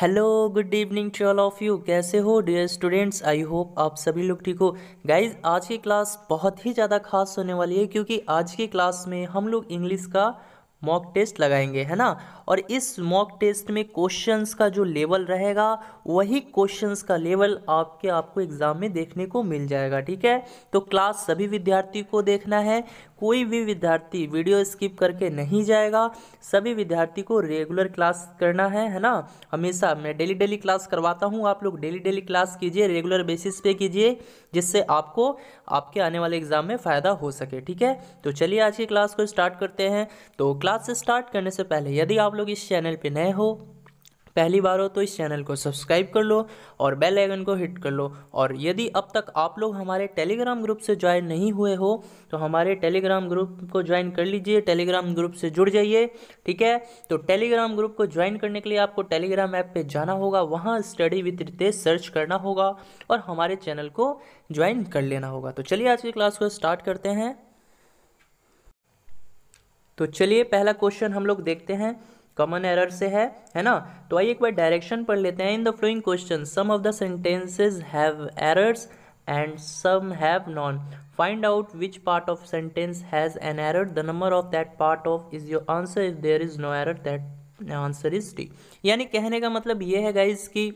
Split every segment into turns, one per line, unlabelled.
Hello good evening to all of you कैसे हो dear students I hope आप सभी लोग ठीक हो गाइज आज की क्लास बहुत ही ज़्यादा खास होने वाली है क्योंकि आज की क्लास में हम लोग इंग्लिश का मॉक टेस्ट लगाएंगे है ना और इस मॉक टेस्ट में क्वेश्चंस का जो लेवल रहेगा वही क्वेश्चंस का लेवल आपके आपको एग्ज़ाम में देखने को मिल जाएगा ठीक है तो क्लास सभी विद्यार्थी को देखना है कोई भी विद्यार्थी वीडियो स्किप करके नहीं जाएगा सभी विद्यार्थी को रेगुलर क्लास करना है है ना हमेशा मैं डेली डेली क्लास करवाता हूँ आप लोग डेली डेली क्लास कीजिए रेगुलर बेसिस पे कीजिए जिससे आपको आपके आने वाले एग्ज़ाम में फ़ायदा हो सके ठीक है तो चलिए आज की क्लास को स्टार्ट करते हैं तो क्लास स्टार्ट करने से पहले यदि आप लोग इस चैनल पर नए हो पहली बार हो तो इस चैनल को सब्सक्राइब कर लो और बेल आइकन को हिट कर लो और यदि अब तक आप लोग हमारे टेलीग्राम ग्रुप से ज्वाइन नहीं हुए हो तो हमारे टेलीग्राम ग्रुप को ज्वाइन कर लीजिए टेलीग्राम ग्रुप से जुड़ जाइए ठीक है तो टेलीग्राम ग्रुप को ज्वाइन करने के लिए आपको टेलीग्राम ऐप पे जाना होगा वहाँ स्टडी विथ रितेश सर्च करना होगा और हमारे चैनल को ज्वाइन कर लेना होगा तो चलिए आज की क्लास को स्टार्ट करते हैं तो चलिए पहला क्वेश्चन हम लोग देखते हैं कॉमन एरर से है है ना तो आइए एक बार डायरेक्शन पढ़ लेते हैं in the following question some of the sentences have errors and some have none find out which part of sentence has an error the number of that part of is your answer if there is no error that answer is D यानी कहने का मतलब ये है guys कि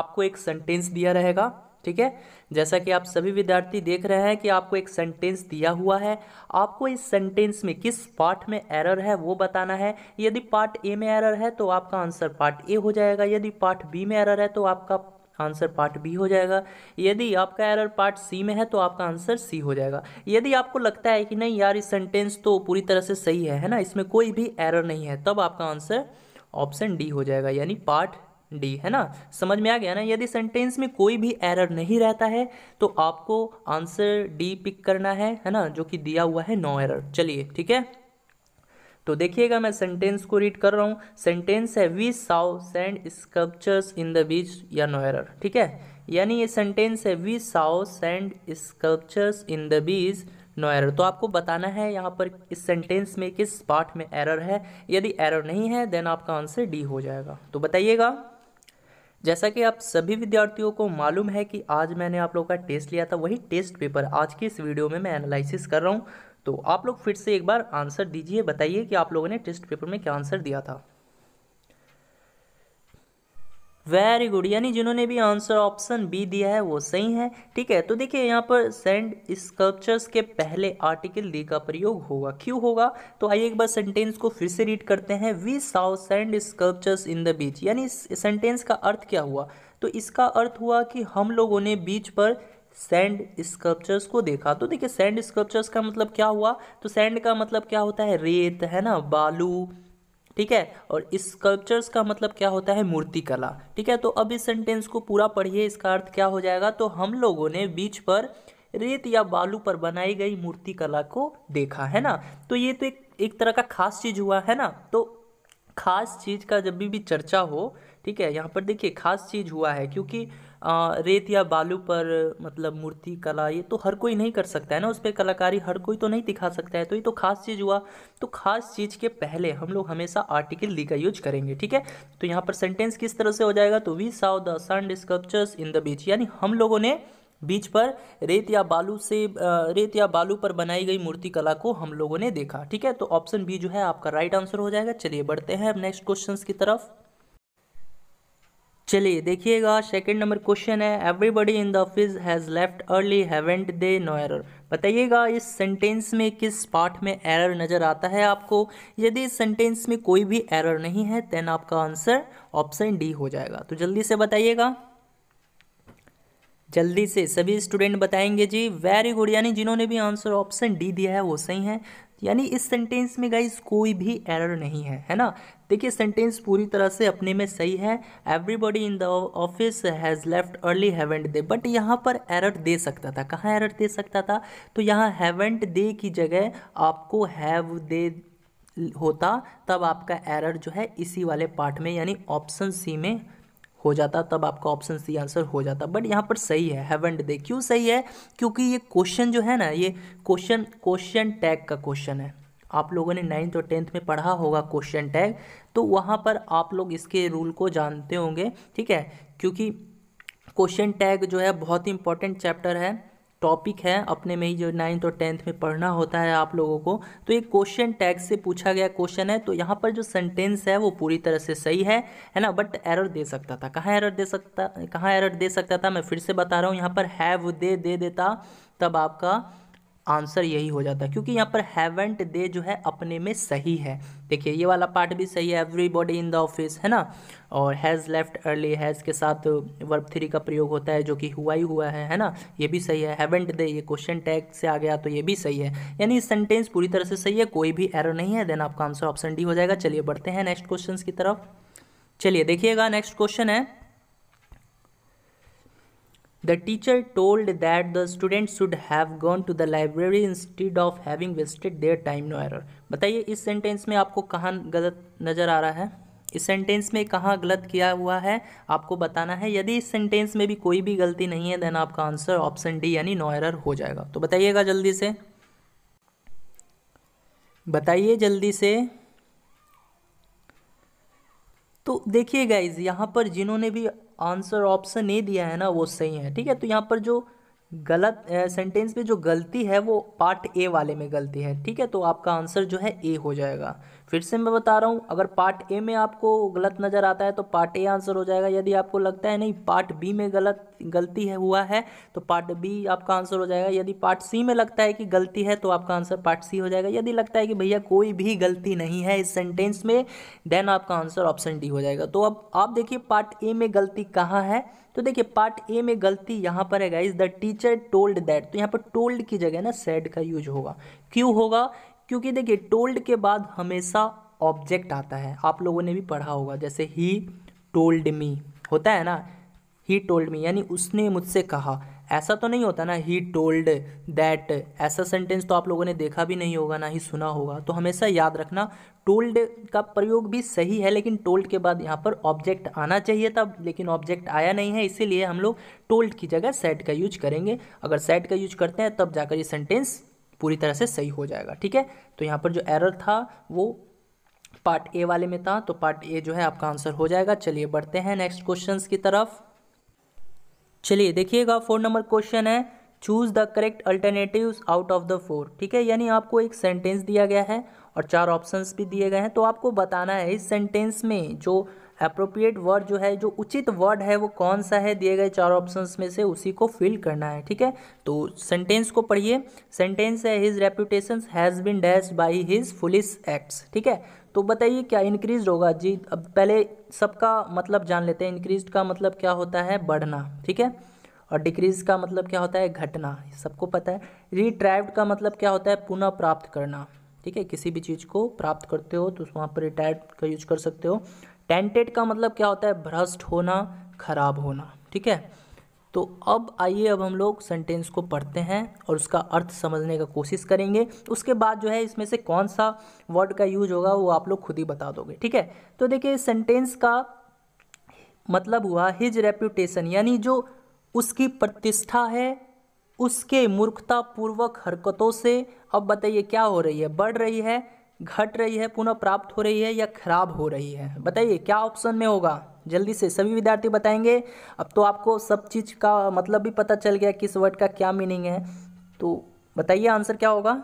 आपको एक sentence दिया रहेगा ठीक है जैसा कि आप सभी विद्यार्थी देख रहे हैं कि आपको एक सेंटेंस दिया हुआ है आपको इस सेंटेंस में किस पार्ट में एरर है वो बताना है यदि पार्ट ए में एरर है तो आपका आंसर पार्ट ए हो जाएगा यदि पार्ट बी में एरर है तो आपका आंसर पार्ट बी हो जाएगा यदि आपका एरर पार्ट सी में है तो आपका आंसर सी हो जाएगा यदि आपको लगता है कि नहीं यार इस सेंटेंस तो पूरी तरह से सही है है ना इसमें कोई भी एरर नहीं है तब आपका आंसर ऑप्शन डी हो जाएगा यानी पार्ट डी है ना समझ में आ गया ना यदि सेंटेंस में कोई भी एरर नहीं रहता है तो आपको आंसर डी पिक करना है है ना जो कि दिया हुआ है नो एरर चलिए ठीक है तो देखिएगा मैं सेंटेंस को रीड कर रहा हूँ सेंटेंस है we saw sand sculptures in the beach या नो एरर ठीक है यानी ये सेंटेंस है we saw sand sculptures in the beach no error तो आपको बताना है यहाँ पर इस सेंटेंस में किस पार्ट में एरर है यदि एरर नहीं है देन आपका आंसर डी हो जाएगा तो बताइएगा जैसा कि आप सभी विद्यार्थियों को मालूम है कि आज मैंने आप लोगों का टेस्ट लिया था वही टेस्ट पेपर आज की इस वीडियो में मैं एनालिसिस कर रहा हूँ तो आप लोग फिर से एक बार आंसर दीजिए बताइए कि आप लोगों ने टेस्ट पेपर में क्या आंसर दिया था वेरी गुड यानी जिन्होंने भी आंसर ऑप्शन बी दिया है वो सही है ठीक है तो देखिए यहाँ पर सेंड स्कल्पचर्स के पहले आर्टिकल दी का प्रयोग होगा क्यों होगा तो आइए एक बार सेंटेंस को फिर से रीड करते हैं we saw sand sculptures in the beach यानी सेंटेंस का अर्थ क्या हुआ तो इसका अर्थ हुआ कि हम लोगों ने बीच पर सैंड स्कल्पचर्स को देखा तो देखिए सैंड स्कल्पचर्स का मतलब क्या हुआ तो सैंड का मतलब क्या होता है रेत है ना बालू ठीक है और स्कल्पचर्स का मतलब क्या होता है मूर्ति कला ठीक है तो अब इस सेंटेंस को पूरा पढ़िए इसका अर्थ क्या हो जाएगा तो हम लोगों ने बीच पर रेत या बालू पर बनाई गई मूर्ति कला को देखा है ना तो ये तो एक एक तरह का खास चीज़ हुआ है ना तो खास चीज़ का जब भी भी चर्चा हो ठीक है यहाँ पर देखिए खास चीज़ हुआ है क्योंकि रेत या बालू पर मतलब मूर्ति कला ये तो हर कोई नहीं कर सकता है ना उस पर कलाकारी हर कोई तो नहीं दिखा सकता है तो ये तो खास चीज़ हुआ तो खास चीज़ के पहले हम लोग हमेशा आर्टिकल दी का यूज करेंगे ठीक है तो यहाँ पर सेंटेंस किस तरह से हो जाएगा तो we saw the sun sculptures in the beach यानी हम लोगों ने बीच पर रेत या बालू से रेत या बालू पर बनाई गई मूर्ति कला को हम लोगों ने देखा ठीक है तो ऑप्शन बी जो है आपका राइट आंसर हो जाएगा चलिए बढ़ते हैं अब नेक्स्ट क्वेश्चन की तरफ चलिए देखिएगा सेकंड नंबर क्वेश्चन है everybody in the office has left early haven't they no error बताइएगा इस सेंटेंस में किस पार्ट में एरर नज़र आता है आपको यदि इस सेंटेंस में कोई भी एरर नहीं है देन आपका आंसर ऑप्शन डी हो जाएगा तो जल्दी से बताइएगा जल्दी से सभी स्टूडेंट बताएंगे जी वेरी गुड यानी जिन्होंने भी आंसर ऑप्शन डी दिया है वो सही है यानी इस सेंटेंस में गाइज कोई भी एरर नहीं है है ना देखिए सेंटेंस पूरी तरह से अपने में सही है everybody in the office has left early haven't they but यहाँ पर एरर दे सकता था कहाँ एरर दे सकता था तो यहाँ हैवेंट दे की जगह आपको हैव दे होता तब आपका एरर जो है इसी वाले पार्ट में यानी ऑप्शन सी में हो जाता तब आपका ऑप्शन सी आंसर हो जाता बट यहाँ पर सही है हैवेंट दे क्यों सही है क्योंकि ये क्वेश्चन जो है ना ये क्वेश्चन क्वेश्चन टैग का क्वेश्चन है आप लोगों ने नाइन्थ और टेंथ में पढ़ा होगा क्वेश्चन टैग तो वहाँ पर आप लोग इसके रूल को जानते होंगे ठीक है क्योंकि क्वेश्चन टैग जो है बहुत ही इंपॉर्टेंट चैप्टर है टॉपिक है अपने में ही जो नाइन्थ और टेंथ में पढ़ना होता है आप लोगों को तो ये क्वेश्चन टैग से पूछा गया क्वेश्चन है तो यहाँ पर जो सेंटेंस है वो पूरी तरह से सही है है ना बट एरर दे सकता था कहाँ एरर दे सकता कहाँ एरर दे सकता था मैं फिर से बता रहा हूँ यहाँ पर हैव दे दे देता तब आपका आंसर यही हो जाता है क्योंकि यहाँ पर हैवेंट दे जो है अपने में सही है देखिए ये वाला पार्ट भी सही है everybody in the office है ना और हैज़ लेफ्ट अर्ली हैज़ के साथ वर्ब थ्री का प्रयोग होता है जो कि हुआ ही हुआ है है ना ये भी सही है हैवेंट दे ये क्वेश्चन टैग से आ गया तो ये भी सही है यानी सेंटेंस पूरी तरह से सही है कोई भी एरर नहीं है देन आपका आंसर ऑप्शन डी हो जाएगा चलिए बढ़ते हैं नेक्स्ट क्वेश्चन की तरफ चलिए देखिएगा नेक्स्ट क्वेश्चन है The teacher told that the students should have gone to the library instead of having wasted their time no error. बताइए इस सेंटेंस में आपको कहाँ गलत नज़र आ रहा है इस सेंटेंस में कहाँ गलत किया हुआ है आपको बताना है यदि इस सेंटेंस में भी कोई भी गलती नहीं है देन आपका आंसर ऑप्शन डी यानी नो एरर हो जाएगा तो बताइएगा जल्दी से बताइए जल्दी से तो देखिए गाइज यहाँ पर जिन्होंने भी आंसर ऑप्शन ए दिया है ना वो सही है ठीक है तो यहाँ पर जो गलत सेंटेंस में जो गलती है वो पार्ट ए वाले में गलती है ठीक है तो आपका आंसर जो है ए हो जाएगा फिर से मैं बता रहा हूँ अगर पार्ट ए में आपको गलत नज़र आता है तो पार्ट ए आंसर हो जाएगा यदि आपको लगता है नहीं पार्ट बी में गलत गलती है हुआ है तो पार्ट बी आपका आंसर हो जाएगा यदि पार्ट सी में लगता है कि गलती है तो आपका आंसर पार्ट सी हो जाएगा यदि लगता है कि भैया कोई भी गलती नहीं है इस सेंटेंस में देन आपका आंसर ऑप्शन डी हो जाएगा तो अब आप देखिए पार्ट ए में गलती कहाँ है तो देखिए पार्ट ए में गलती यहाँ पर है guys the teacher told that तो यहाँ पर टोल्ड की जगह ना सेड का यूज होगा क्यों होगा क्योंकि देखिए टोल्ड के बाद हमेशा ऑब्जेक्ट आता है आप लोगों ने भी पढ़ा होगा जैसे ही टोल्ड मी होता है ना ही टोल्ड मी यानी उसने मुझसे कहा ऐसा तो नहीं होता ना ही टोल्ड दैट ऐसा सेंटेंस तो आप लोगों ने देखा भी नहीं होगा ना ही सुना होगा तो हमेशा याद रखना टोल्ड का प्रयोग भी सही है लेकिन टोल्ड के बाद यहाँ पर ऑब्जेक्ट आना चाहिए था लेकिन ऑब्जेक्ट आया नहीं है इसीलिए हम लोग टोल्ड की जगह सेट का यूज करेंगे अगर सेट का यूज करते हैं तब जाकर ये सेंटेंस पूरी तरह से सही हो जाएगा ठीक है तो यहाँ पर जो एरर था वो पार्ट ए वाले में था तो पार्ट ए जो है आपका आंसर हो जाएगा चलिए बढ़ते हैं नेक्स्ट क्वेश्चन की तरफ चलिए देखिएगा फोर नंबर क्वेश्चन है choose the correct alternative out of the four ठीक है यानी आपको एक सेंटेंस दिया गया है और चार ऑप्शंस भी दिए गए हैं तो आपको बताना है इस सेंटेंस में जो अप्रोप्रिएट वर्ड जो है जो उचित वर्ड है वो कौन सा है दिए गए चार ऑप्शन में से उसी को फिल करना है ठीक है तो सेंटेंस को पढ़िए सेंटेंस है his reputation has been dash by his foolish acts ठीक है तो बताइए क्या इंक्रीज होगा जी अब पहले सबका मतलब जान लेते हैं इंक्रीज का मतलब क्या होता है बढ़ना ठीक है और डिक्रीज का मतलब क्या होता है घटना सबको पता है रिट्राइव्ड का मतलब क्या होता है पुनः प्राप्त करना ठीक है किसी भी चीज़ को प्राप्त करते हो तो वहाँ पर रिटायर्ड का यूज कर सकते हो टेंटेड का मतलब क्या होता है भ्रष्ट होना खराब होना ठीक है तो अब आइए अब हम लोग सेंटेंस को पढ़ते हैं और उसका अर्थ समझने का कोशिश करेंगे उसके बाद जो है इसमें से कौन सा वर्ड का यूज होगा वो आप लोग खुद ही बता दोगे ठीक है तो देखिए सेंटेंस का मतलब हुआ हिज रेप्यूटेशन यानी जो उसकी प्रतिष्ठा है उसके मूर्खतापूर्वक हरकतों से अब बताइए क्या हो रही है बढ़ रही है घट रही है पुनः प्राप्त हो रही है या खराब हो रही है बताइए क्या ऑप्शन में होगा जल्दी से सभी विद्यार्थी बताएंगे अब तो आपको सब चीज़ का मतलब भी पता चल गया किस वर्ड का क्या मीनिंग है तो बताइए आंसर क्या होगा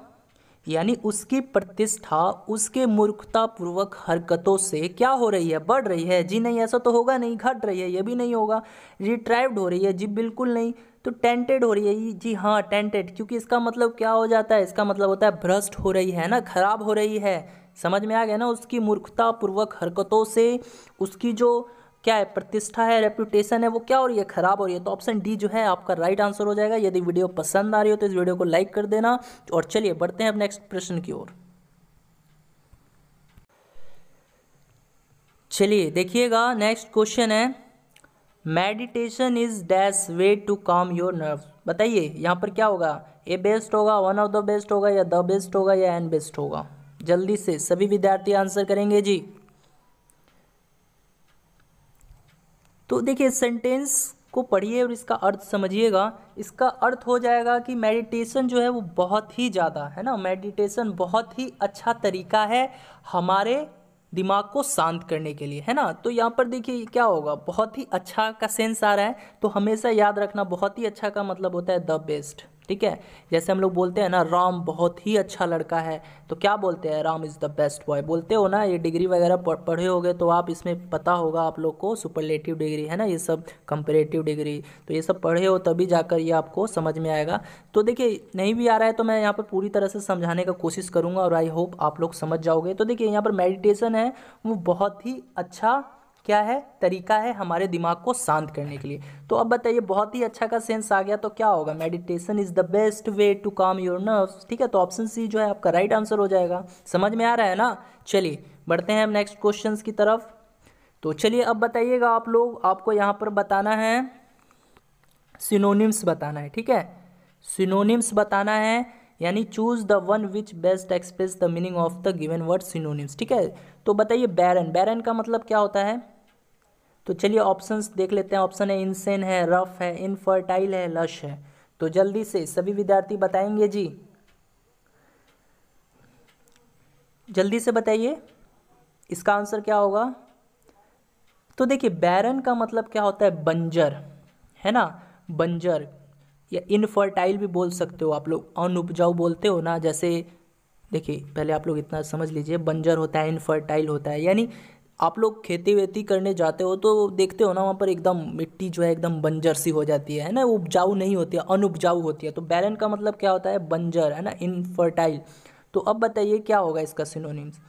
यानी उसकी प्रतिष्ठा उसके मूर्खतापूर्वक हरकतों से क्या हो रही है बढ़ रही है जी नहीं ऐसा तो होगा नहीं घट रही है यह भी नहीं होगा रिट्राइव्ड हो रही है जी बिल्कुल नहीं तो टेंटेड हो रही है जी हाँ टेंटेड क्योंकि इसका मतलब क्या हो जाता है इसका मतलब होता है भ्रष्ट हो रही है ना खराब हो रही है समझ में आ गया ना उसकी मूर्खतापूर्वक हरकतों से उसकी जो क्या है प्रतिष्ठा है रेपुटेशन है वो क्या हो रही है खराब हो रही है तो ऑप्शन डी जो है आपका राइट आंसर हो जाएगा यदि वीडियो पसंद आ रही हो तो इस वीडियो को लाइक कर देना और चलिए बढ़ते हैं अब नेक्स्ट प्रश्न की ओर चलिए देखिएगा नेक्स्ट क्वेश्चन है meditation is dash way to calm your nerve बताइए यहाँ पर क्या होगा ए बेस्ट होगा वन ऑफ द बेस्ट होगा या द बेस्ट होगा या एन बेस्ट होगा जल्दी से सभी विद्यार्थी आंसर करेंगे जी तो देखिए सेंटेंस को पढ़िए और इसका अर्थ समझिएगा इसका अर्थ हो जाएगा कि मेडिटेशन जो है वो बहुत ही ज़्यादा है ना मेडिटेशन बहुत ही अच्छा तरीका है हमारे दिमाग को शांत करने के लिए है ना तो यहाँ पर देखिए क्या होगा बहुत ही अच्छा का सेंस आ रहा है तो हमेशा याद रखना बहुत ही अच्छा का मतलब होता है द बेस्ट ठीक है जैसे हम लोग बोलते हैं ना राम बहुत ही अच्छा लड़का है तो क्या बोलते हैं Ram is the best boy बोलते हो ना ये डिग्री वगैरह पढ़े होगे तो आप इसमें पता होगा आप लोग को सुपरलेटिव डिग्री है ना ये सब कंपेरेटिव डिग्री तो ये सब पढ़े हो तभी जाकर ये आपको समझ में आएगा तो देखिए नहीं भी आ रहा है तो मैं यहाँ पर पूरी तरह से समझाने का कोशिश करूँगा और आई होप आप लोग समझ जाओगे तो देखिए यहाँ पर मेडिटेशन है वो बहुत ही अच्छा क्या है तरीका है हमारे दिमाग को शांत करने के लिए तो अब बताइए बहुत ही अच्छा का सेंस आ गया तो क्या होगा meditation is the best way to calm your nerve ठीक है तो ऑप्शन सी जो है आपका राइट आंसर हो जाएगा समझ में आ रहा है ना चलिए बढ़ते हैं हम नेक्स्ट क्वेश्चन की तरफ तो चलिए अब बताइएगा आप लोग आपको यहाँ पर बताना है सिनोनिम्स बताना है ठीक है सिनोनिम्स बताना है यानी choose the one which best express the meaning of the given word synonyms ठीक है तो बताइए बैरन बैरन का मतलब क्या होता है तो चलिए ऑप्शंस देख लेते हैं ऑप्शन है इनसेन है रफ है इनफर्टाइल है लश है तो जल्दी से सभी विद्यार्थी बताएंगे जी जल्दी से बताइए इसका आंसर क्या होगा तो देखिए बैरन का मतलब क्या होता है बंजर है ना बंजर या इनफर्टाइल भी बोल सकते हो आप लोग अनुपजाऊ बोलते हो ना जैसे देखिए पहले आप लोग इतना समझ लीजिए बंजर होता है इनफर्टाइल होता है यानी आप लोग खेती वेती करने जाते हो तो देखते हो ना वहाँ पर एकदम मिट्टी जो है एकदम बंजर सी हो जाती है है ना उपजाऊ नहीं होती है अनुपजाऊ होती है तो बैरन का मतलब क्या होता है बंजर है ना इनफर्टाइल तो अब बताइए क्या होगा इसका सिनोनिम्स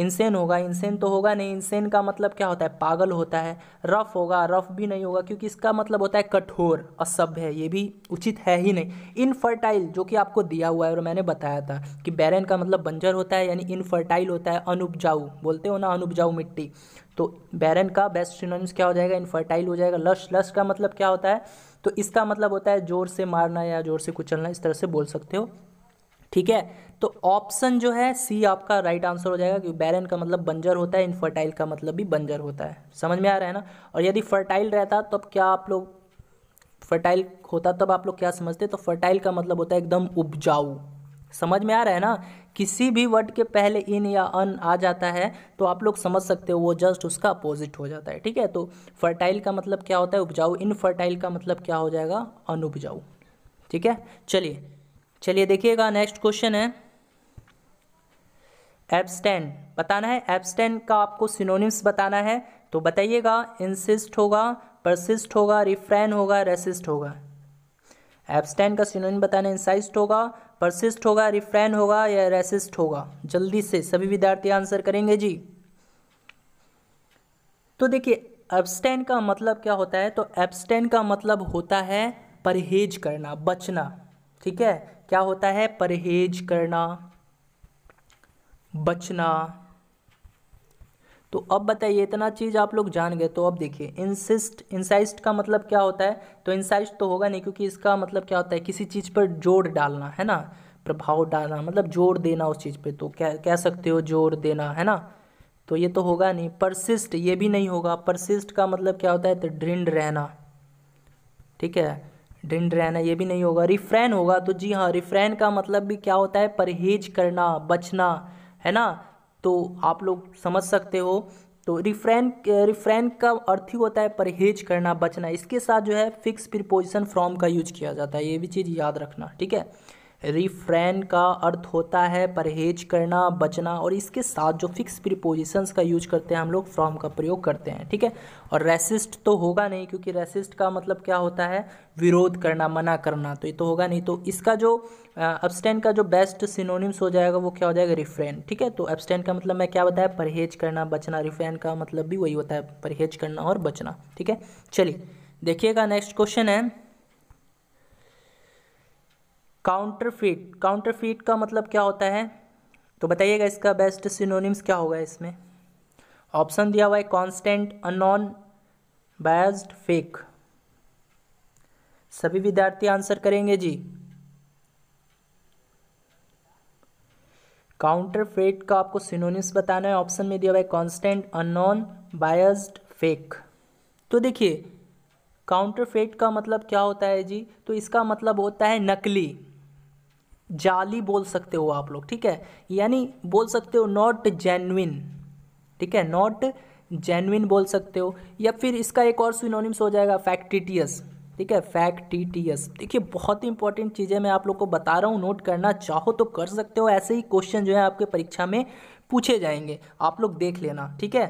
इंसेन होगा इंसेन तो होगा नहीं इंसेन का मतलब क्या होता है पागल होता है रफ होगा रफ भी नहीं होगा क्योंकि इसका मतलब होता है कठोर असभ्य है ये भी उचित है ही नहीं इनफर्टाइल जो कि आपको दिया हुआ है और मैंने बताया था कि बैरन का मतलब बंजर होता है यानी इनफर्टाइल होता है अनुपजाऊ बोलते हो ना अनुपजाऊ मिट्टी तो बैरन का बेस्ट सिनोनिम्स क्या हो जाएगा इनफर्टाइल हो जाएगा लश लश का मतलब क्या होता है तो इसका मतलब होता है ज़ोर से मारना या ज़ोर से कुचलना इस तरह से बोल सकते हो ठीक है तो ऑप्शन जो है सी आपका राइट आंसर हो जाएगा क्योंकि बैरन का मतलब बंजर होता है इनफर्टाइल का मतलब भी बंजर होता है समझ में आ रहा है ना और यदि फर्टाइल रहता तब क्या आप लोग फर्टाइल होता तब आप लोग क्या समझते तो फर्टाइल का मतलब होता है एकदम उपजाऊ समझ में आ रहा है ना किसी भी वर्ड के पहले इन या अन आ जाता है तो आप लोग समझ सकते हो वो जस्ट उसका अपोजिट हो जाता है ठीक है तो फर्टाइल का मतलब क्या होता है उपजाऊ इन फर्टाइल का मतलब क्या हो जाएगा अनुपजाऊ ठीक है चलिए चलिए देखिएगा नेक्स्ट क्वेश्चन है एब्सटेंट बताना है एब्सटेंट का आपको सिनोनिम्स बताना है तो बताइएगा इंसिस्ट होगा परसिस्ट होगा रिफ्रेन होगा रेसिस्ट होगा एब्सटेंट का सिनोनिम बताना इंसाइस्ट होगा परसिस्ट होगा रिफ्रेन होगा या रेसिस्ट होगा जल्दी से सभी विद्यार्थी आंसर करेंगे जी तो देखिए एब्सटेंड का मतलब क्या होता है तो एब्सटेंड का मतलब होता है परहेज करना बचना ठीक है क्या होता है परहेज करना बचना तो अब बताइए इतना चीज़ आप लोग जान गए तो अब देखिए इंसिस्ट इंसाइस्ट का मतलब क्या होता है तो इंसाइस्ट तो होगा नहीं क्योंकि इसका मतलब क्या होता है किसी चीज़ पर जोर डालना है ना प्रभाव डालना मतलब जोर देना उस चीज़ पे तो क्या कह सकते हो जोर देना है ना तो ये तो होगा नहीं परसिस्ट ये भी नहीं होगा परसिस्ट का मतलब क्या होता है तो ढृंड रहना ठीक है डिंड रहना ये भी नहीं होगा रिफ्रैन होगा तो जी हाँ रिफ्रैन का मतलब भी क्या होता है परहेज करना बचना है ना तो आप लोग समझ सकते हो तो रिफ्रैन रिफ्रैन का अर्थ ही होता है परहेज करना बचना इसके साथ जो है फिक्स प्रिपोजिशन फ्रॉम का यूज किया जाता है ये भी चीज़ याद रखना ठीक है रिफ्रेन का अर्थ होता है परहेज करना बचना और इसके साथ जो फिक्स प्रिपोजिशंस का यूज करते हैं हम लोग फ्रॉम का प्रयोग करते हैं ठीक है और रेसिस्ट तो होगा नहीं क्योंकि रेसिस्ट का मतलब क्या होता है विरोध करना मना करना तो ये तो होगा नहीं तो इसका जो एब्सटेन का जो बेस्ट सिनोनिम्स हो जाएगा वो क्या हो जाएगा रिफ्रेन ठीक है तो एब्सटेन का मतलब मैं क्या बताया परहेज करना बचना रिफ्रेन का मतलब भी वही होता है परहेज करना और बचना ठीक है चलिए देखिएगा नेक्स्ट क्वेश्चन है काउंटरफीट काउंटरफीट का मतलब क्या होता है तो बताइएगा इसका बेस्ट सिनोनिम्स क्या होगा इसमें ऑप्शन दिया हुआ है कांस्टेंट अनॉन बायस्ड फेक सभी विद्यार्थी आंसर करेंगे जी काउंटर फेट का आपको सिनोनिम्स बताना है ऑप्शन में दिया हुआ है कांस्टेंट अनॉन बायस्ड फेक तो देखिए काउंटर फेट का मतलब क्या होता है जी तो इसका मतलब होता है नकली जाली बोल सकते हो आप लोग ठीक है यानी बोल सकते हो नॉट जेन्विन ठीक है नॉट जेन्विन बोल सकते हो या फिर इसका एक और सिनोनिम्स हो जाएगा फैक्टिटियस ठीक है फैक्टिटियस देखिए बहुत ही इंपॉर्टेंट चीज़ें मैं आप लोग को बता रहा हूँ नोट करना चाहो तो कर सकते हो ऐसे ही क्वेश्चन जो है आपके परीक्षा में पूछे जाएंगे आप लोग देख लेना ठीक है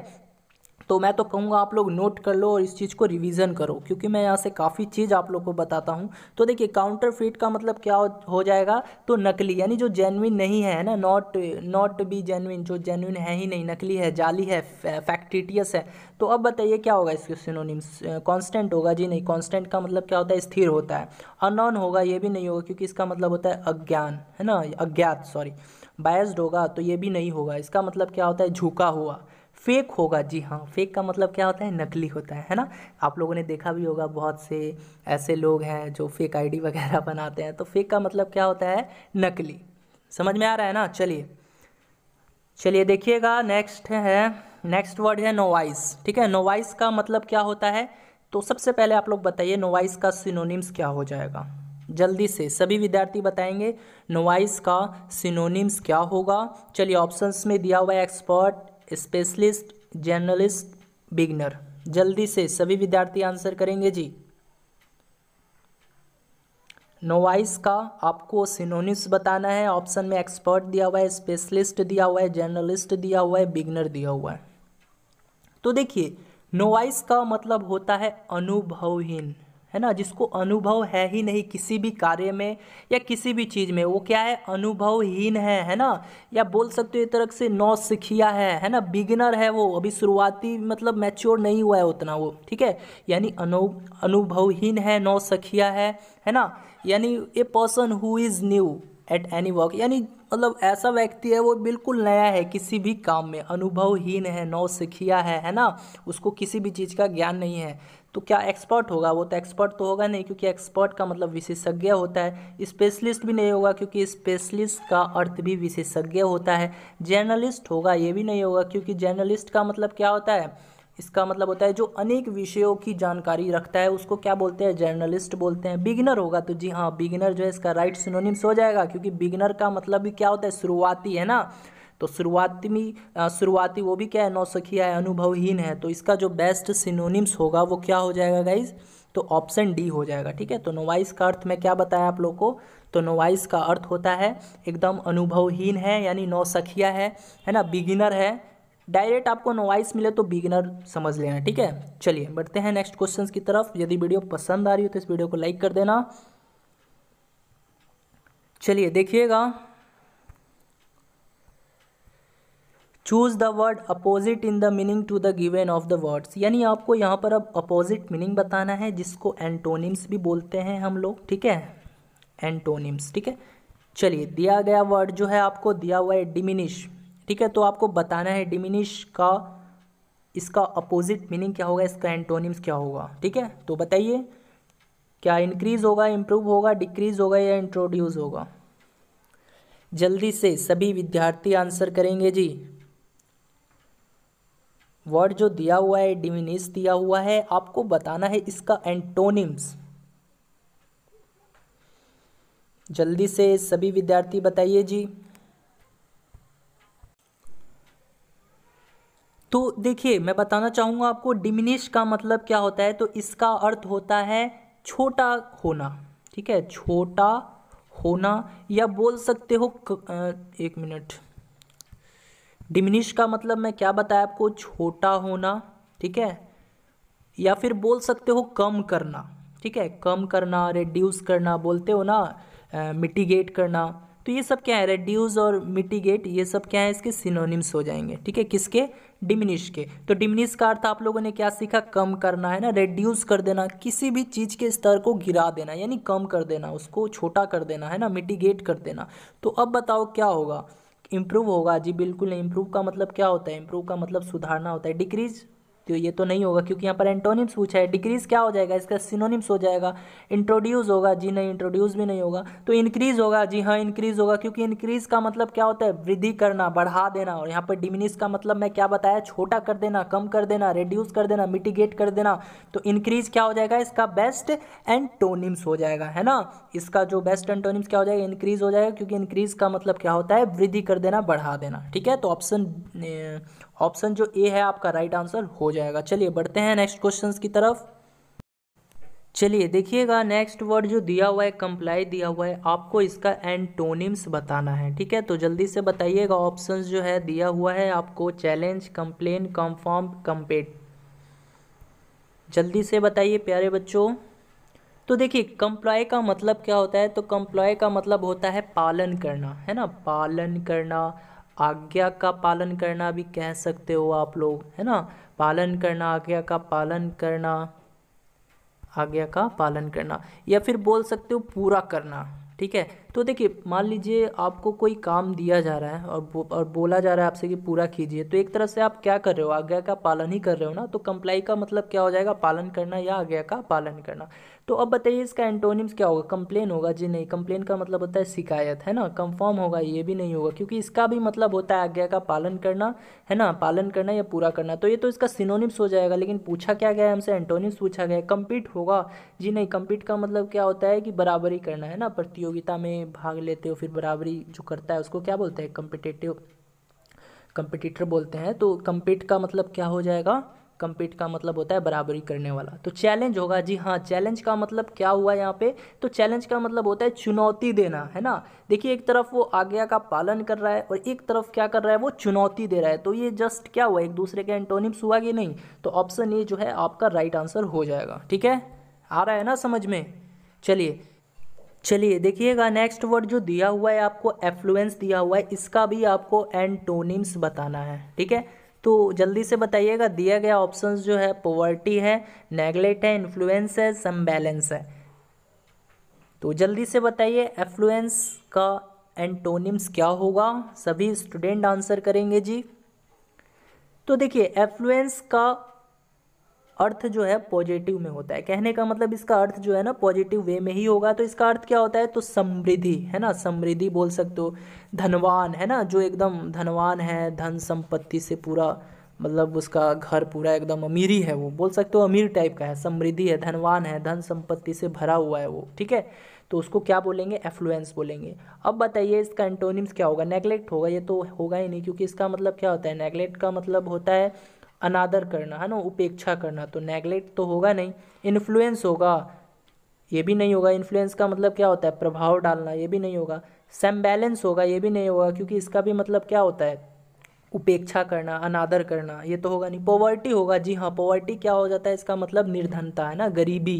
तो मैं तो कहूँगा आप लोग नोट कर लो और इस चीज़ को रिवीजन करो क्योंकि मैं यहाँ से काफ़ी चीज़ आप लोग को बताता हूँ तो देखिए काउंटर फिट का मतलब क्या हो जाएगा तो नकली यानी जो जेनविन नहीं है ना नॉट नॉट बी जेनविन जो जेनविन है ही नहीं नकली है जाली है फैक्टिटियस है तो अब बताइए क्या होगा इसके सिनोनिम्स कॉन्स्टेंट होगा जी नहीं कॉन्स्टेंट का मतलब क्या होता है स्थिर होता है अनॉन होगा ये भी नहीं होगा क्योंकि इसका मतलब होता है अज्ञान है ना अज्ञात सॉरी बायस्ड होगा तो ये भी नहीं होगा इसका मतलब क्या होता है झुका हुआ फेक होगा जी हाँ फेक का मतलब क्या होता है नकली होता है है ना आप लोगों ने देखा भी होगा बहुत से ऐसे लोग हैं जो फेक आईडी वगैरह बनाते हैं तो फेक का मतलब क्या होता है नकली समझ में आ रहा है ना चलिए चलिए देखिएगा नेक्स्ट है नेक्स्ट वर्ड है नोवाइस ठीक है नोवाइस का मतलब क्या होता है तो सबसे पहले आप लोग बताइए नोवाइस का सिनोनिम्स क्या हो जाएगा जल्दी से सभी विद्यार्थी बताएंगे नोवाइस का सिनोनिम्स क्या होगा चलिए ऑप्शंस में दिया हुआ है एक्सपर्ट स्पेशलिस्ट जर्नलिस्ट बिगनर जल्दी से सभी विद्यार्थी आंसर करेंगे जी नोवाइस का आपको सिनोनिस बताना है ऑप्शन में एक्सपर्ट दिया हुआ है स्पेशलिस्ट दिया हुआ है जर्नलिस्ट दिया हुआ है बिगनर दिया हुआ है तो देखिए नोवाइस का मतलब होता है अनुभवहीन है ना जिसको अनुभव है ही नहीं किसी भी कार्य में या किसी भी चीज़ में वो क्या है अनुभवहीन है है ना या बोल सकते हो एक तरह से नौ सिखिया है है ना बिगिनर है वो अभी शुरुआती मतलब मैच्योर नहीं हुआ है उतना वो ठीक है यानी अनु अनुभवहीन है नौ सखिया है है ना यानी a person who is new at any work यानी मतलब ऐसा व्यक्ति है वो बिल्कुल नया है किसी भी काम में अनुभवहीन है नौ सिखिया है है ना उसको किसी भी चीज़ का ज्ञान नहीं है तो क्या एक्सपर्ट होगा वो तो एक्सपर्ट तो होगा नहीं क्योंकि एक्सपर्ट का मतलब विशेषज्ञ होता है स्पेशलिस्ट भी नहीं होगा क्योंकि स्पेशलिस्ट का अर्थ भी विशेषज्ञ होता है जर्नलिस्ट होगा ये भी नहीं होगा क्योंकि जर्नलिस्ट का मतलब क्या होता है इसका मतलब होता है जो अनेक विषयों की जानकारी रखता है उसको क्या बोलते हैं जर्नलिस्ट बोलते हैं बिगिनर होगा तो जी हाँ बिगिनर जो है इसका राइट सिनोनिम्स हो जाएगा क्योंकि बिगिनर का मतलब भी क्या होता है शुरुआती है ना तो शुरुआती में शुरुआती वो भी क्या है नौसखिया है अनुभवहीन है तो इसका जो बेस्ट सिनोनिम्स होगा वो क्या हो जाएगा गाइज तो ऑप्शन डी हो जाएगा ठीक है तो नोवाइस का अर्थ मैं क्या बताया आप लोग को तो नोवाइस का अर्थ होता है एकदम अनुभवहीन है यानी नौसखिया है है ना बिगिनर है डायरेक्ट आपको नोवाइस मिले तो बिगिनर समझ लेना ठीक है चलिए बढ़ते हैं नेक्स्ट क्वेश्चन की तरफ यदि वीडियो पसंद आ रही हो तो इस वीडियो को लाइक कर देना चलिए देखिएगा choose the word opposite in the meaning to the given of the words यानी आपको यहाँ पर अब अपोजिट मीनिंग बताना है जिसको एंटोनिम्स भी बोलते हैं हम लोग ठीक है एंटोनिम्स ठीक है चलिए दिया गया वर्ड जो है आपको दिया हुआ है डिमिनिश ठीक है तो आपको बताना है डिमिनिश का इसका अपोजिट मीनिंग क्या होगा इसका एंटोनिम्स क्या होगा ठीक है तो बताइए क्या इंक्रीज़ होगा इम्प्रूव होगा डिक्रीज़ होगा या इंट्रोड्यूस होगा जल्दी से सभी विद्यार्थी आंसर करेंगे जी वर्ड जो दिया हुआ है डिमिनिस दिया हुआ है आपको बताना है इसका एंटोनिम्स जल्दी से सभी विद्यार्थी बताइए जी तो देखिए मैं बताना चाहूंगा आपको डिमिनिश का मतलब क्या होता है तो इसका अर्थ होता है छोटा होना ठीक है छोटा होना या बोल सकते हो एक मिनट डिमिनिश का मतलब मैं क्या बताया आपको छोटा होना ठीक है या फिर बोल सकते हो कम करना ठीक है कम करना रेड्यूस करना बोलते हो ना मिटिगेट करना तो ये सब क्या है रेड्यूज और मिटिगेट ये सब क्या है इसके सिनोनिम्स हो जाएंगे ठीक है किसके डिमिनिश के तो डिमिनिश का अर्थ आप लोगों ने क्या सीखा कम करना है ना रेड्यूस कर देना किसी भी चीज़ के स्तर को गिरा देना यानी कम कर देना उसको छोटा कर देना है ना मिटिगेट कर देना तो अब बताओ क्या होगा इम्प्रूव होगा जी बिल्कुल नहीं इम्प्रूव का मतलब क्या होता है इम्प्रूव का मतलब सुधारना होता है डिक्रीज तो ये तो नहीं होगा क्योंकि यहाँ पर एंटोनिम्स पूछा है डिक्रीज़ क्या हो जाएगा इसका सिनोनिम्स हो जाएगा इंट्रोड्यूस होगा जी नहीं इंट्रोड्यूस भी नहीं होगा तो इंक्रीज़ होगा जी हाँ इंक्रीज़ होगा क्योंकि इंक्रीज़ का मतलब क्या होता है वृद्धि करना बढ़ा देना और यहाँ पर डिमिनिस का मतलब मैं क्या बताया छोटा कर देना कम कर देना रिड्यूस कर देना मिटिगेट कर देना तो इंक्रीज़ क्या हो जाएगा इसका बेस्ट एंटोनिम्स हो जाएगा है ना इसका जो बेस्ट एंटोनिम्स क्या हो जाएगा इंक्रीज़ हो जाएगा क्योंकि इंक्रीज़ का मतलब क्या होता है वृद्धि कर देना बढ़ा देना ठीक है तो ऑप्शन ऑप्शन जो ए है आपका राइट आंसर हो जाएगा चलिए बढ़ते हैं नेक्स्ट क्वेश्चन की तरफ चलिए देखिएगा नेक्स्ट वर्ड जो दिया हुआ है कंप्लाई दिया हुआ है आपको इसका एंटोनिम्स बताना है ठीक है तो जल्दी से बताइएगा ऑप्शंस जो है दिया हुआ है आपको चैलेंज कंप्लेन कंफर्म कंपेट जल्दी से बताइए प्यारे बच्चों तो देखिए कंप्लाई का मतलब क्या होता है तो कंप्लाई का मतलब होता है पालन करना है ना पालन करना आज्ञा का पालन करना भी कह सकते हो आप लोग है ना पालन करना आज्ञा का पालन करना आज्ञा का पालन करना या फिर बोल सकते हो पूरा करना ठीक है तो देखिए मान लीजिए आपको कोई काम दिया जा रहा है और बो, और बोला जा रहा है आपसे कि पूरा कीजिए तो एक तरह से आप क्या कर रहे हो आज्ञा का पालन ही कर रहे हो ना तो कंप्लाई का मतलब क्या हो जाएगा पालन करना या आज्ञा का पालन करना तो अब बताइए इसका एंटोनिम्स क्या होगा कंप्लेन होगा जी नहीं कंप्लेन का मतलब होता है शिकायत है ना कंफर्म होगा ये भी नहीं होगा क्योंकि इसका भी मतलब होता है आज्ञा का पालन करना है ना पालन करना या पूरा करना तो ये तो इसका सिनोनिम्स हो जाएगा लेकिन पूछा क्या गया है हमसे एंटोनिम्स पूछा गया है होगा जी नहीं कम्पीट का मतलब क्या होता है कि बराबरी करना है ना प्रतियोगिता में भाग लेते हो फिर बराबरी जो करता है उसको क्या बोलते हैं कंपिटेटिव कंपिटिटर बोलते हैं तो कंपीट का मतलब क्या हो जाएगा कम्पीट का मतलब होता है बराबरी करने वाला तो चैलेंज होगा जी हाँ चैलेंज का मतलब क्या हुआ यहाँ पे तो चैलेंज का मतलब होता है चुनौती देना है ना देखिए एक तरफ वो आज्ञा का पालन कर रहा है और एक तरफ क्या कर रहा है वो चुनौती दे रहा है तो ये जस्ट क्या हुआ एक दूसरे के एंटोनिम्स हुआ कि नहीं तो ऑप्शन ए जो है आपका राइट आंसर हो जाएगा ठीक है आ रहा है ना समझ में चलिए चलिए देखिएगा नेक्स्ट वर्ड जो दिया हुआ है आपको एफ्लुएंस दिया हुआ है इसका भी आपको एंटोनिम्स बताना है ठीक है तो जल्दी से बताइएगा दिया गया ऑप्शंस जो है पॉवर्टी है नेगलेट है इन्फ्लुएंस है समबैलेंस है तो जल्दी से बताइए एफ्लुएंस का एंटोनिम्स क्या होगा सभी स्टूडेंट आंसर करेंगे जी तो देखिए एफ्लुएंस का अर्थ जो है पॉजिटिव में होता है कहने का मतलब इसका अर्थ जो है ना पॉजिटिव वे में ही होगा तो इसका अर्थ क्या होता है तो समृद्धि है ना समृद्धि बोल सकते हो धनवान है ना जो एकदम धनवान है धन संपत्ति से पूरा मतलब उसका घर पूरा एकदम अमीरी है वो बोल सकते हो अमीर टाइप का है समृद्धि है धनवान है धन संपत्ति से भरा हुआ है वो ठीक है तो उसको क्या बोलेंगे एफ्लुएंस बोलेंगे अब बताइए इसका एंटोनिम्स क्या होगा नेगलेक्ट होगा ये तो होगा ही नहीं क्योंकि इसका मतलब क्या होता है नेगलेक्ट का मतलब होता है अनादर करना है ना उपेक्षा करना तो नेगलेक्ट तो होगा नहीं इन्फ्लुएंस होगा ये भी नहीं होगा इन्फ्लुएंस का मतलब क्या होता है प्रभाव डालना ये भी नहीं होगा सम्बैलेंस होगा ये भी नहीं होगा क्योंकि इसका भी मतलब क्या होता है उपेक्षा करना अनादर करना ये तो होगा नहीं पॉवर्टी होगा जी हाँ पॉवर्टी क्या हो जाता है इसका मतलब निर्धनता है ना गरीबी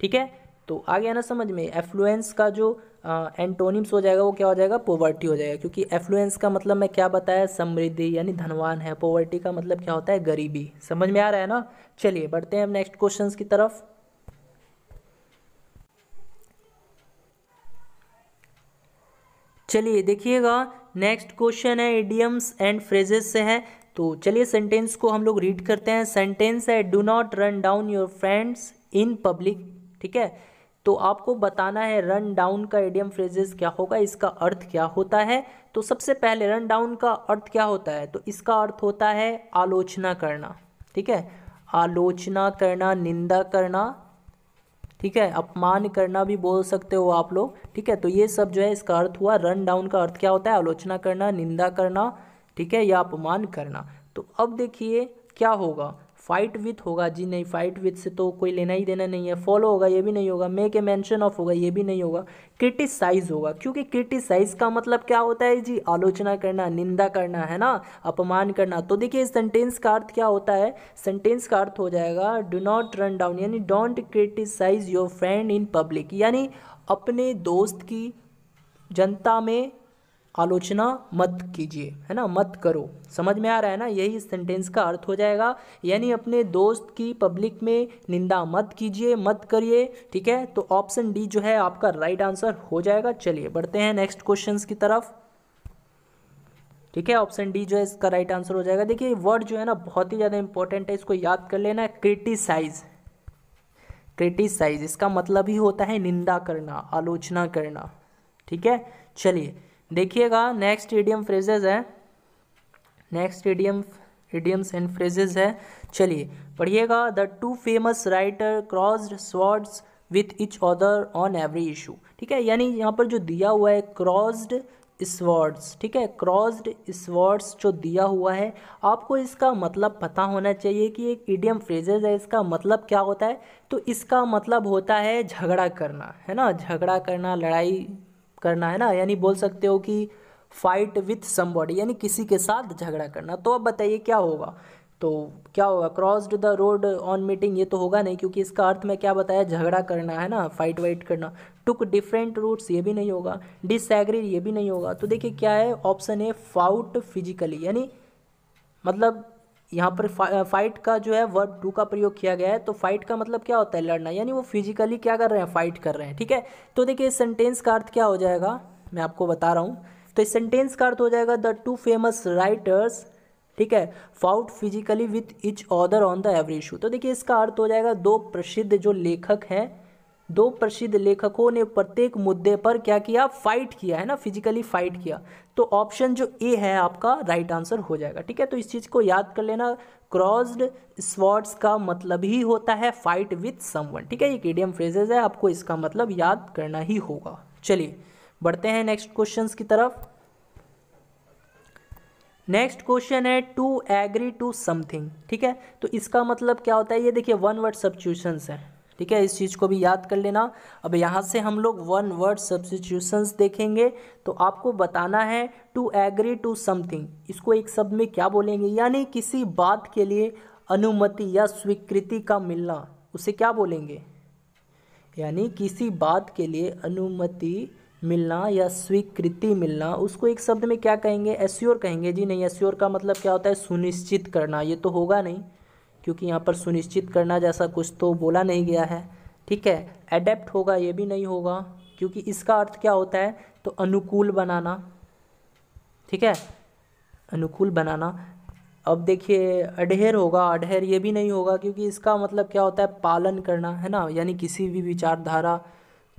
ठीक है तो आ गया ना समझ में एफ्लुएंस का जो एंटोनिम्स हो जाएगा वो क्या हो जाएगा पोवर्टी हो जाएगा क्योंकि एफ्लुएंस का मतलब मैं क्या बताया समृद्धि यानी धनवान है पोवर्टी का मतलब क्या होता है गरीबी समझ में आ रहा है ना चलिए बढ़ते हैं हम नेक्स्ट क्वेश्चन की तरफ चलिए देखिएगा नेक्स्ट क्वेश्चन है इडियम्स एंड फ्रेजेस से है तो चलिए सेंटेंस को हम लोग रीड करते हैं सेंटेंस है do not run down your friends in public ठीक है तो आपको बताना है रन डाउन का एडियम फ्रेजेस क्या होगा इसका अर्थ क्या होता है तो सबसे पहले रन डाउन का अर्थ क्या होता है तो इसका अर्थ होता है आलोचना करना ठीक है आलोचना करना निंदा करना ठीक है अपमान करना भी बोल सकते हो आप लोग ठीक है तो ये सब जो है इसका अर्थ हुआ रन डाउन का अर्थ क्या होता है आलोचना करना निंदा करना ठीक है या अपमान करना तो अब देखिए क्या होगा फाइट विथ होगा जी नहीं फाइट विथ से तो कोई लेना ही देना नहीं है फॉलो होगा ये भी नहीं होगा मे के मैंशन ऑफ होगा ये भी नहीं होगा क्रिटिसाइज होगा क्योंकि क्रिटिसाइज का मतलब क्या होता है जी आलोचना करना निंदा करना है ना अपमान करना तो देखिए इस सेंटेंस का अर्थ क्या होता है सेंटेंस का अर्थ हो जाएगा डू नॉट रन डाउन यानी don't criticise your friend in public यानी अपने दोस्त की जनता में आलोचना मत कीजिए है ना मत करो समझ में आ रहा है ना यही इस सेंटेंस का अर्थ हो जाएगा यानी अपने दोस्त की पब्लिक में निंदा मत कीजिए मत करिए ठीक है तो ऑप्शन डी जो है आपका राइट आंसर हो जाएगा चलिए बढ़ते हैं नेक्स्ट क्वेश्चन की तरफ ठीक है ऑप्शन डी जो है इसका राइट आंसर हो जाएगा देखिए वर्ड जो है ना बहुत ही ज़्यादा इंपॉर्टेंट है इसको याद कर लेना क्रिटिसाइज क्रिटिसाइज इसका मतलब ही होता है निंदा करना आलोचना करना ठीक है चलिए देखिएगा नेक्स्ट इडियम फ्रेजेज है next idiom idioms and phrases है चलिए पढ़िएगा the two famous writer crossed swords with each other on every issue ठीक है यानी यहाँ पर जो दिया हुआ है क्रॉस्ड स्वर्ड्स ठीक है क्रॉस्ड स्वर्ड्स जो दिया हुआ है आपको इसका मतलब पता होना चाहिए कि एक इडियम फ्रेजेज है इसका मतलब क्या होता है तो इसका मतलब होता है झगड़ा करना है ना झगड़ा करना लड़ाई करना है ना यानी बोल सकते हो कि फाइट विथ समबॉडी यानी किसी के साथ झगड़ा करना तो अब बताइए क्या होगा तो क्या होगा crossed the road on meeting ये तो होगा नहीं क्योंकि इसका अर्थ में क्या बताया झगड़ा करना है ना फाइट वाइट करना टुक डिफरेंट रूट्स ये भी नहीं होगा डिसएग्री ये भी नहीं होगा तो देखिए क्या है ऑप्शन ए फाउट फिजिकली यानी मतलब यहाँ पर फा, फाइट का जो है वर्ब टू का प्रयोग किया गया है तो फाइट का मतलब क्या होता है लड़ना यानी वो फिजिकली क्या कर रहे हैं फाइट कर रहे हैं ठीक है तो देखिए इस सेंटेंस का अर्थ क्या हो जाएगा मैं आपको बता रहा हूँ तो इस सेंटेंस का अर्थ हो जाएगा द टू फेमस राइटर्स ठीक है fought physically with each other on the every issue तो देखिए इसका अर्थ हो जाएगा दो प्रसिद्ध जो लेखक हैं दो प्रसिद्ध लेखकों ने प्रत्येक मुद्दे पर क्या किया फाइट किया है ना फिजिकली फाइट किया तो ऑप्शन जो ए है आपका राइट आंसर हो जाएगा ठीक है तो इस चीज़ को याद कर लेना क्रॉस्ड स्वॉर्ड्स का मतलब ही होता है फाइट विथ समवन ठीक है ये केडियम फ्रेजेज है आपको इसका मतलब याद करना ही होगा चलिए बढ़ते हैं नेक्स्ट क्वेश्चन की तरफ नेक्स्ट क्वेश्चन है टू एग्री टू समथिंग ठीक है तो इसका मतलब क्या होता है ये देखिए वन वर्ड सब्सिट्यूशंस है ठीक है इस चीज़ को भी याद कर लेना अब यहाँ से हम लोग वन वर्ड सब्सिट्यूशंस देखेंगे तो आपको बताना है टू एग्री टू समथिंग इसको एक शब्द में क्या बोलेंगे यानी किसी बात के लिए अनुमति या स्वीकृति का मिलना उसे क्या बोलेंगे यानी किसी बात के लिए अनुमति मिलना या स्वीकृति मिलना उसको एक शब्द में क्या कहेंगे एश्योर कहेंगे जी नहीं एश्योर का मतलब क्या होता है सुनिश्चित करना ये तो होगा नहीं क्योंकि यहाँ पर सुनिश्चित करना जैसा कुछ तो बोला नहीं गया है ठीक है एडेप्ट होगा ये भी नहीं होगा क्योंकि इसका अर्थ क्या होता है तो अनुकूल बनाना ठीक है अनुकूल बनाना अब देखिए अडहेर होगा अडहेर ये भी नहीं होगा क्योंकि इसका मतलब क्या होता है पालन करना है ना यानी किसी भी विचारधारा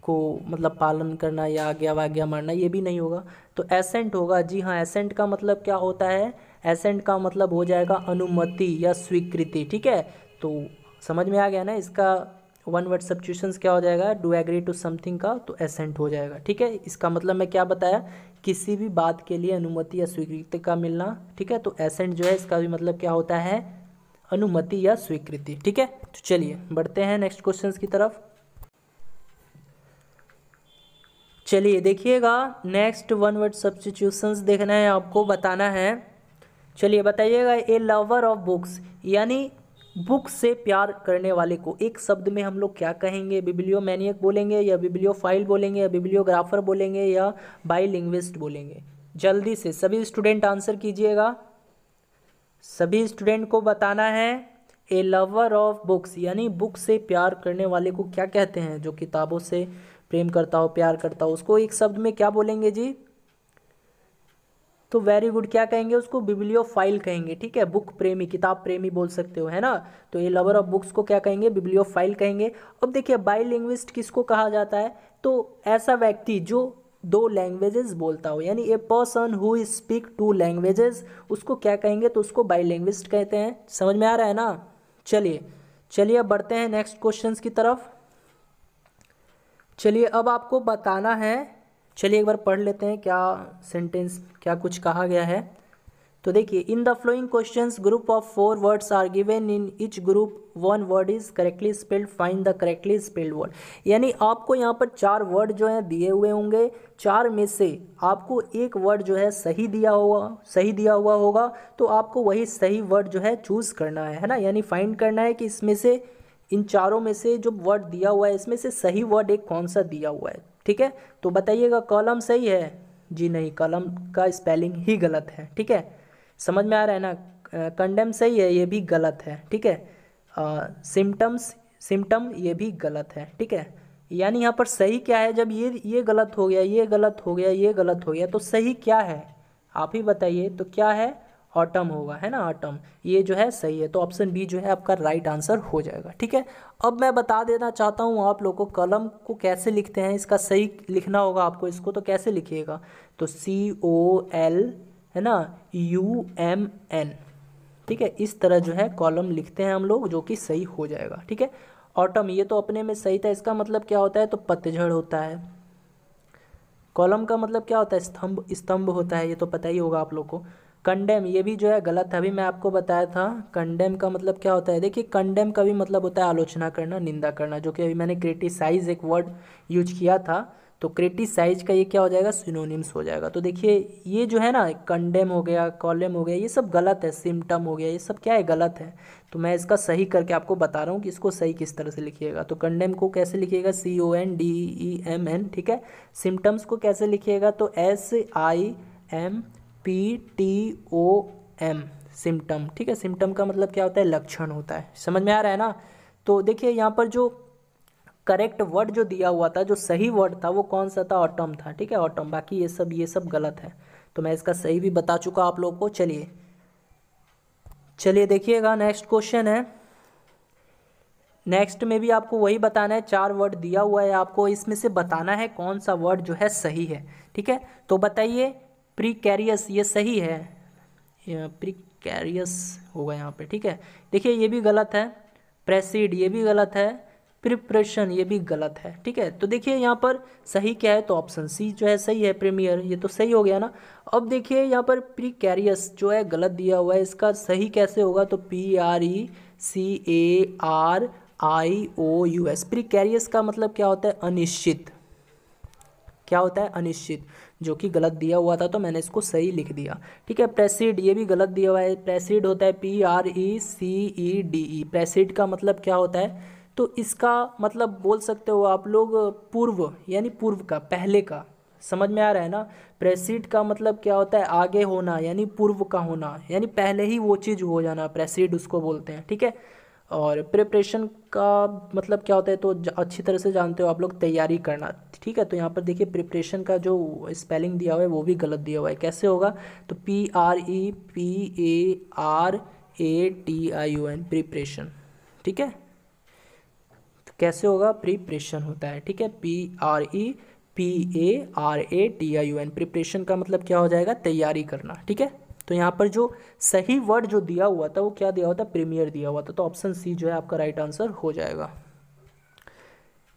को मतलब पालन करना या आज्ञा वाज्ञा मारना ये भी नहीं होगा तो एसेंट होगा जी हाँ एसेंट का मतलब क्या होता है एसेंट का मतलब हो जाएगा अनुमति या स्वीकृति ठीक है तो समझ में आ गया ना इसका वन वर्ड सब्सिट्यूशन क्या हो जाएगा डू एग्री टू समथिंग का तो एसेंट हो जाएगा ठीक है इसका मतलब मैं क्या बताया किसी भी बात के लिए अनुमति या स्वीकृति का मिलना ठीक है तो एसेंट जो है इसका भी मतलब क्या होता है अनुमति या स्वीकृति ठीक है तो चलिए बढ़ते हैं नेक्स्ट क्वेश्चन की तरफ चलिए देखिएगा नेक्स्ट वन वर्ड सब्सटीट्यूशंस देखना है आपको बताना है चलिए बताइएगा ए लवर ऑफ बुक्स यानी बुक से प्यार करने वाले को एक शब्द में हम लोग क्या कहेंगे बिब्लियो मैनियक बोलेंगे या बिब्लियो फाइल बोलेंगे या बिब्लियोग्राफर बोलेंगे या बाई लिंग्विस्ट बोलेंगे जल्दी से सभी स्टूडेंट आंसर कीजिएगा सभी स्टूडेंट को बताना है ए लवर ऑफ बुक्स यानी बुक से प्यार करने वाले को क्या कहते हैं जो किताबों से प्रेम करता हो प्यार करता हो उसको एक शब्द में क्या बोलेंगे जी तो वेरी गुड क्या कहेंगे उसको बिब्लियो फाइल कहेंगे ठीक है बुक प्रेमी किताब प्रेमी बोल सकते हो है ना तो ये लवर ऑफ बुक्स को क्या कहेंगे बिब्लियो फाइल कहेंगे अब देखिए बाई लिंग्विस्ट किसको कहा जाता है तो ऐसा व्यक्ति जो दो लैंग्वेजेस बोलता हो यानी a person who speak two languages उसको क्या कहेंगे तो उसको बाई लैंग्विस्ट कहते हैं समझ में आ रहा है ना चलिए चलिए बढ़ते हैं नेक्स्ट क्वेश्चन की तरफ चलिए अब आपको बताना है चलिए एक बार पढ़ लेते हैं क्या सेंटेंस क्या कुछ कहा गया है तो देखिए in the following question group of four words are given in each group one word is correctly spelled find the correctly spelled word यानी आपको यहाँ पर चार वर्ड जो है दिए हुए होंगे चार में से आपको एक वर्ड जो है सही दिया हुआ सही दिया हुआ होगा तो आपको वही सही वर्ड जो है चूज़ करना है है ना यानी फाइंड करना है कि इसमें से इन चारों में से जो वर्ड दिया हुआ है इसमें से सही वर्ड एक कौन सा दिया हुआ है ठीक है तो बताइएगा कॉलम सही है जी नहीं कॉलम का स्पेलिंग ही गलत है ठीक है समझ में आ रहा है ना कंडेम सही है ये भी गलत है ठीक है सिम्टम्स सिम्टम ये भी गलत है ठीक है यानी यहाँ पर सही क्या है जब ये ये गलत हो गया ये गलत हो गया ये गलत हो गया तो सही क्या है आप ही बताइए तो क्या है ऑटम होगा है ना ऑटम ये जो है सही है तो ऑप्शन बी जो है आपका राइट आंसर हो जाएगा ठीक है अब मैं बता देना चाहता हूँ आप लोगों को कलम को कैसे लिखते हैं इसका सही लिखना होगा आपको इसको तो कैसे लिखिएगा तो सी ओ एल है ना यू एम एन ठीक है इस तरह जो है कॉलम लिखते हैं हम लोग जो कि सही हो जाएगा ठीक है ऑटम ये तो अपने में सही था इसका मतलब क्या होता है तो पतझड़ होता है कॉलम का मतलब क्या होता है स्तंभ स्तंभ होता है ये तो पता ही होगा आप लोग को कंडेम ये भी जो है गलत है अभी मैं आपको बताया था कंडेम का मतलब क्या होता है देखिए कंडेम का भी मतलब होता है आलोचना करना निंदा करना जो कि अभी मैंने क्रिटिसाइज एक वर्ड यूज किया था तो क्रिटिसाइज का ये क्या हो जाएगा सिनोनिम्स हो जाएगा तो देखिए ये जो है ना कंडेम हो गया कॉलेम हो गया ये सब गलत है सिम्टम हो गया ये सब क्या है गलत है तो मैं इसका सही करके आपको बता रहा हूँ कि इसको सही किस तरह से लिखिएगा तो कंडेम को कैसे लिखिएगा C O N D E M N ठीक है सिम्टम्स को कैसे लिखिएगा तो S I M P T O M symptom ठीक है सिम्टम का मतलब क्या होता है लक्षण होता है समझ में आ रहा है ना तो देखिए यहाँ पर जो करेक्ट वर्ड जो दिया हुआ था जो सही वर्ड था वो कौन सा था ऑटम था ठीक है ऑटम बाकी ये सब ये सब गलत है तो मैं इसका सही भी बता चुका आप लोग को चलिए चलिए देखिएगा नेक्स्ट क्वेश्चन है नेक्स्ट में भी आपको वही बताना है चार वर्ड दिया हुआ है आपको इसमें से बताना है कौन सा वर्ड जो है सही है ठीक है तो बताइए प्रिकैरियस ये सही है कैरियस होगा यहाँ पे ठीक है देखिए ये भी गलत है प्रेसिड ये भी गलत है प्रिप्रेशन ये भी गलत है ठीक है तो देखिए यहाँ पर सही क्या है तो ऑप्शन सी जो है सही है प्रीमियर ये तो सही हो गया ना अब देखिए यहाँ पर प्रिकैरियस जो है गलत दिया हुआ है इसका सही कैसे होगा तो P R E C A R I O U S precarious का मतलब क्या होता है अनिश्चित क्या होता है अनिश्चित जो कि गलत दिया हुआ था तो मैंने इसको सही लिख दिया ठीक है प्रेसिड ये भी गलत दिया हुआ है प्रेसिड होता है P R E e C E e D E e। Precede का मतलब क्या होता है तो इसका मतलब बोल सकते हो आप लोग पूर्व यानी पूर्व का पहले का समझ में आ रहा है ना प्रेसिड का मतलब क्या होता है आगे होना यानी पूर्व का होना यानी पहले ही वो चीज़ हो जाना प्रेसिड उसको बोलते हैं ठीक है और प्रिपरेशन का मतलब क्या होता है तो अच्छी तरह से जानते हो आप लोग तैयारी करना ठीक है तो यहाँ पर देखिए प्रिपरेशन का जो स्पेलिंग दिया हुआ है वो भी गलत दिया हुआ है कैसे होगा तो P R E P A R A T I U N preparation ठीक है तो कैसे होगा प्रिपरेशन होता है ठीक है P R E P A R A T I U N preparation का मतलब क्या हो जाएगा तैयारी करना ठीक है तो यहाँ पर जो सही वर्ड जो दिया हुआ था वो क्या दिया हुआ था प्रीमियर दिया हुआ था तो ऑप्शन सी जो है आपका राइट आंसर हो जाएगा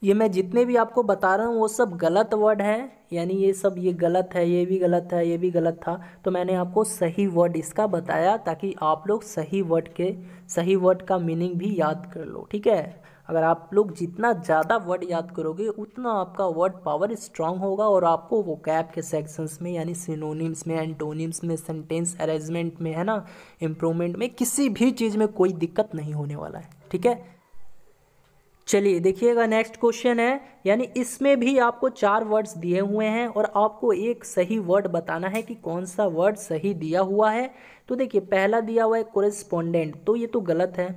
ये मैं जितने भी आपको बता रहा हूँ वो सब गलत वर्ड है यानी ये सब ये गलत है ये भी गलत है ये भी गलत था तो मैंने आपको सही वर्ड इसका बताया ताकि आप लोग सही वर्ड के सही वर्ड का मीनिंग भी याद कर लो ठीक है अगर आप लोग जितना ज़्यादा वर्ड याद करोगे उतना आपका वर्ड पावर स्ट्रांग होगा और आपको वो कैप के सेक्शंस में यानी सिनोनिम्स में एंटोनिम्स में सेंटेंस अरेंजमेंट में है ना इम्प्रूवमेंट में किसी भी चीज़ में कोई दिक्कत नहीं होने वाला है ठीक है चलिए देखिएगा नेक्स्ट क्वेश्चन है यानी इसमें भी आपको चार वर्ड्स दिए हुए हैं और आपको एक सही वर्ड बताना है कि कौन सा वर्ड सही दिया हुआ है तो देखिए पहला दिया हुआ है कोरेस्पॉन्डेंट तो ये तो गलत है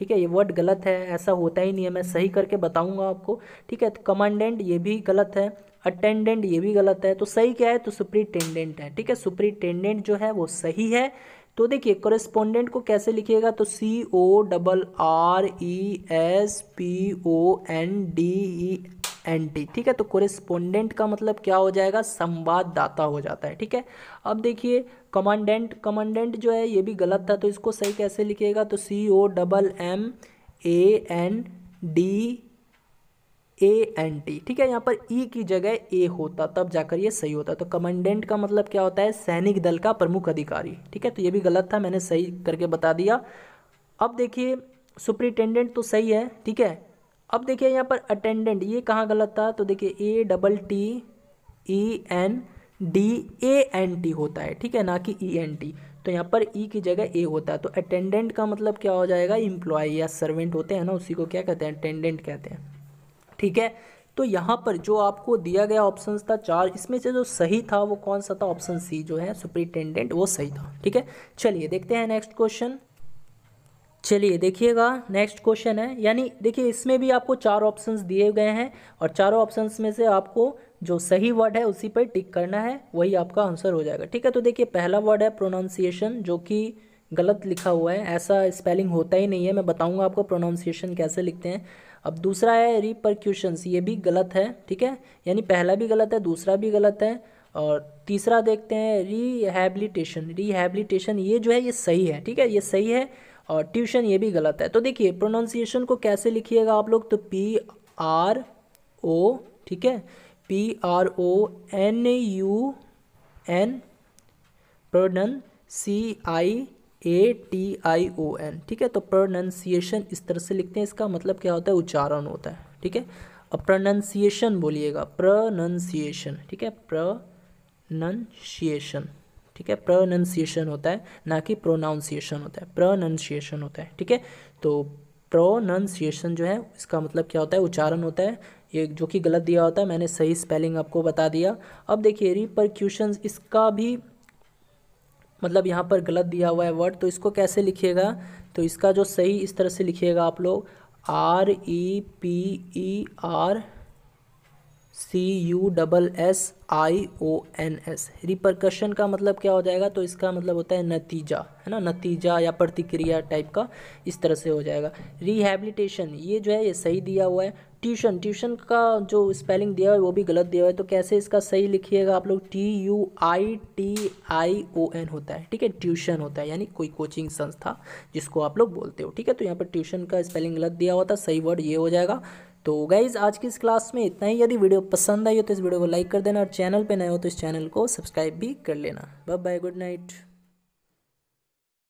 ठीक है ये वर्ड गलत है ऐसा होता ही नहीं है मैं सही करके बताऊंगा आपको ठीक है तो कमांडेंट ये भी गलत है अटेंडेंट ये भी गलत है तो सही क्या है तो सुप्रीटेंडेंट है ठीक है सुप्रीटेंडेंट जो है वो सही है तो देखिए कॉरेस्पोंडेंट को कैसे लिखिएगा तो C O double R E S P O N D E N T ठीक है तो कॉरेस्पोंडेंट का मतलब क्या हो जाएगा संवाददाता हो जाता है ठीक है अब देखिए कमांडेंट कमांडेंट जो है ये भी गलत था तो इसको सही कैसे लिखिएगा तो C O double M A N D A N T ठीक है यहाँ पर ई e की जगह ए होता तब जाकर ये सही होता तो कमांडेंट का मतलब क्या होता है सैनिक दल का प्रमुख अधिकारी ठीक है तो ये भी गलत था मैंने सही करके बता दिया अब देखिए सुप्रिटेंडेंट तो सही है ठीक है अब देखिए यहाँ पर अटेंडेंट ये कहाँ गलत था तो देखिए A double T E N D A N T होता है ठीक है ना कि ई एन टी तो यहाँ पर ई की जगह ए होता है तो अटेंडेंट का मतलब क्या हो जाएगा इम्प्लॉय या सर्वेंट होते हैं ना उसी को क्या कहते हैं अटेंडेंट कहते हैं ठीक है तो यहाँ पर जो आपको दिया गया ऑप्शन था चार इसमें से जो सही था वो कौन सा था ऑप्शन सी जो है सुप्रिटेंडेंट वो सही था ठीक है चलिए देखते हैं नेक्स्ट क्वेश्चन चलिए देखिएगा नेक्स्ट क्वेश्चन है यानी देखिए इसमें भी आपको चार ऑप्शंस दिए गए हैं और चारों ऑप्शंस में से आपको जो सही वर्ड है उसी पर टिक करना है वही आपका आंसर हो जाएगा ठीक है तो देखिए पहला वर्ड है प्रोनाउंसिएशन जो कि गलत लिखा हुआ है ऐसा स्पेलिंग होता ही नहीं है मैं बताऊंगा आपको प्रोनाउंसिएशन कैसे लिखते हैं अब दूसरा है रिपरक्यूशंस ये भी गलत है ठीक है यानी पहला भी गलत है दूसरा भी गलत है और तीसरा देखते हैं रिहेबिलिटेशन रिहेबिलिटेशन ये जो है ये सही है ठीक है ये सही है और ट्यूशन ये भी गलत है तो देखिए प्रोनाउंसिएशन को कैसे लिखिएगा आप लोग तो पी आर ओ ठीक है P R O N U N pronun C I A T I O N ठीक है तो प्रोनन्सिएशन इस तरह से लिखते हैं इसका मतलब क्या होता है उच्चारण होता है ठीक है अब प्रोनाउंसिएशन बोलिएगा प्रोनाउंसिएशन ठीक है प्रोनाउंसिएशन ठीक है प्रोनाउंसिएशन होता है ना कि प्रोनाउंसिएशन होता है प्रोनाउंसिएशन होता है ठीक है तो प्रोनन्सिएशन जो है इसका मतलब क्या होता है उच्चारण होता है ये जो कि गलत दिया होता है मैंने सही स्पेलिंग आपको बता दिया अब देखिए रिपरक्यूशन इसका भी मतलब यहाँ पर गलत दिया हुआ है वर्ड तो इसको कैसे लिखिएगा तो इसका जो सही इस तरह से लिखिएगा आप लोग R E P E R C U double S I O N S repercussion का मतलब क्या हो जाएगा तो इसका मतलब होता है नतीजा है ना नतीजा या प्रतिक्रिया टाइप का इस तरह से हो जाएगा रिहेबिलिटेशन ये जो है ये सही दिया हुआ है ट्यूशन ट्यूशन का जो स्पेलिंग दिया है वो भी गलत दिया हुआ है तो कैसे इसका सही लिखिएगा आप लोग T U I T I O N होता है ठीक है ट्यूशन होता है यानी कोई कोचिंग संस्था जिसको आप लोग बोलते हो ठीक है तो यहाँ पर ट्यूशन का स्पेलिंग गलत दिया हुआ था सही वर्ड ये हो जाएगा तो गाइज आज की इस क्लास में इतना ही यदि वीडियो पसंद आई हो तो इस वीडियो को लाइक कर देना और चैनल पर नए हो तो इस चैनल को सब्सक्राइब भी कर लेना बाय बाय गुड नाइट